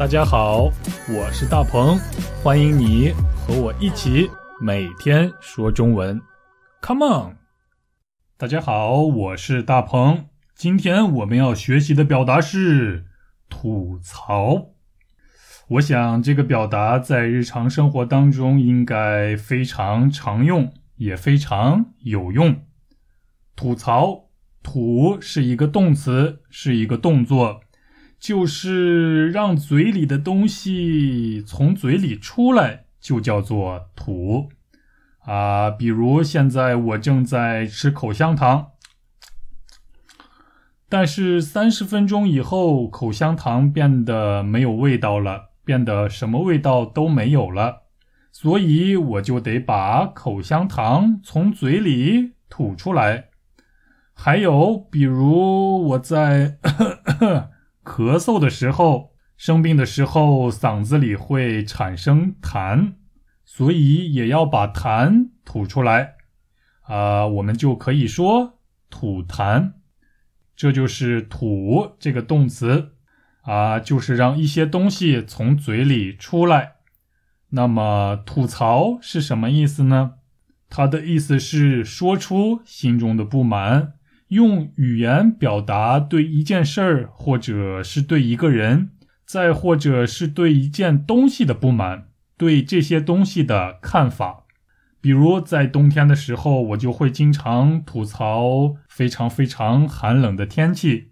大家好，我是大鹏，欢迎你和我一起每天说中文，Come on！大家好，我是大鹏，今天我们要学习的表达是吐槽。我想这个表达在日常生活当中应该非常常用，也非常有用。吐槽，吐是一个动词，是一个动作。就是让嘴里的东西从嘴里出来，就叫做吐啊。比如现在我正在吃口香糖，但是三十分钟以后，口香糖变得没有味道了，变得什么味道都没有了，所以我就得把口香糖从嘴里吐出来。还有，比如我在。咳嗽的时候，生病的时候，嗓子里会产生痰，所以也要把痰吐出来。啊，我们就可以说吐痰，这就是吐这个动词。啊，就是让一些东西从嘴里出来。那么，吐槽是什么意思呢？它的意思是说出心中的不满。用语言表达对一件事儿，或者是对一个人，再或者是对一件东西的不满，对这些东西的看法。比如在冬天的时候，我就会经常吐槽非常非常寒冷的天气；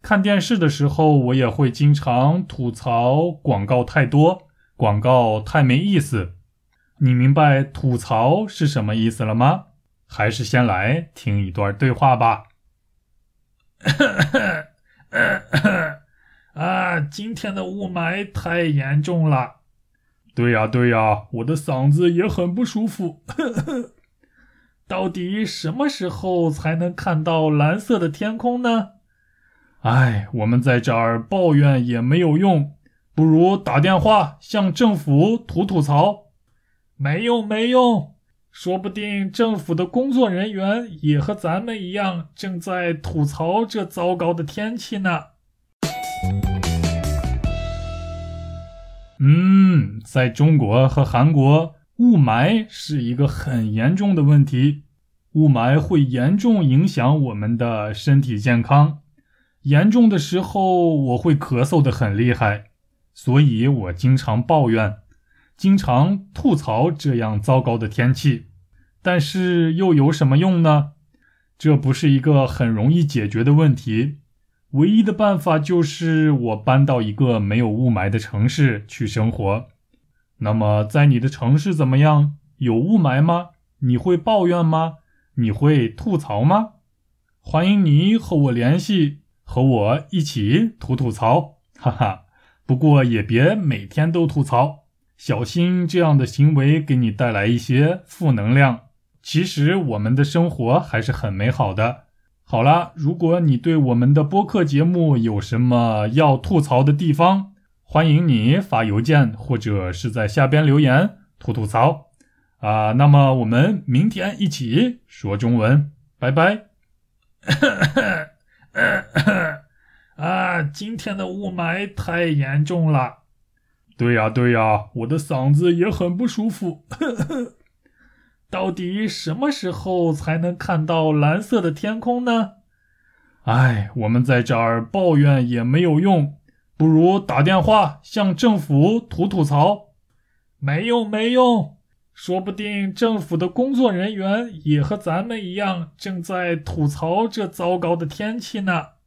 看电视的时候，我也会经常吐槽广告太多，广告太没意思。你明白吐槽是什么意思了吗？还是先来听一段对话吧。啊，今天的雾霾太严重了。对呀，对呀，我的嗓子也很不舒服。到底什么时候才能看到蓝色的天空呢？哎，我们在这儿抱怨也没有用，不如打电话向政府吐吐槽。没用，没用。说不定政府的工作人员也和咱们一样，正在吐槽这糟糕的天气呢。嗯，在中国和韩国，雾霾是一个很严重的问题。雾霾会严重影响我们的身体健康，严重的时候我会咳嗽的很厉害，所以我经常抱怨。经常吐槽这样糟糕的天气，但是又有什么用呢？这不是一个很容易解决的问题。唯一的办法就是我搬到一个没有雾霾的城市去生活。那么，在你的城市怎么样？有雾霾吗？你会抱怨吗？你会吐槽吗？欢迎你和我联系，和我一起吐吐槽，哈哈。不过也别每天都吐槽。小心这样的行为给你带来一些负能量。其实我们的生活还是很美好的。好了，如果你对我们的播客节目有什么要吐槽的地方，欢迎你发邮件或者是在下边留言吐吐槽。啊，那么我们明天一起说中文，拜拜。啊，今天的雾霾太严重了。对呀，对呀，我的嗓子也很不舒服。到底什么时候才能看到蓝色的天空呢？哎，我们在这儿抱怨也没有用，不如打电话向政府吐吐槽。没用，没用，说不定政府的工作人员也和咱们一样，正在吐槽这糟糕的天气呢。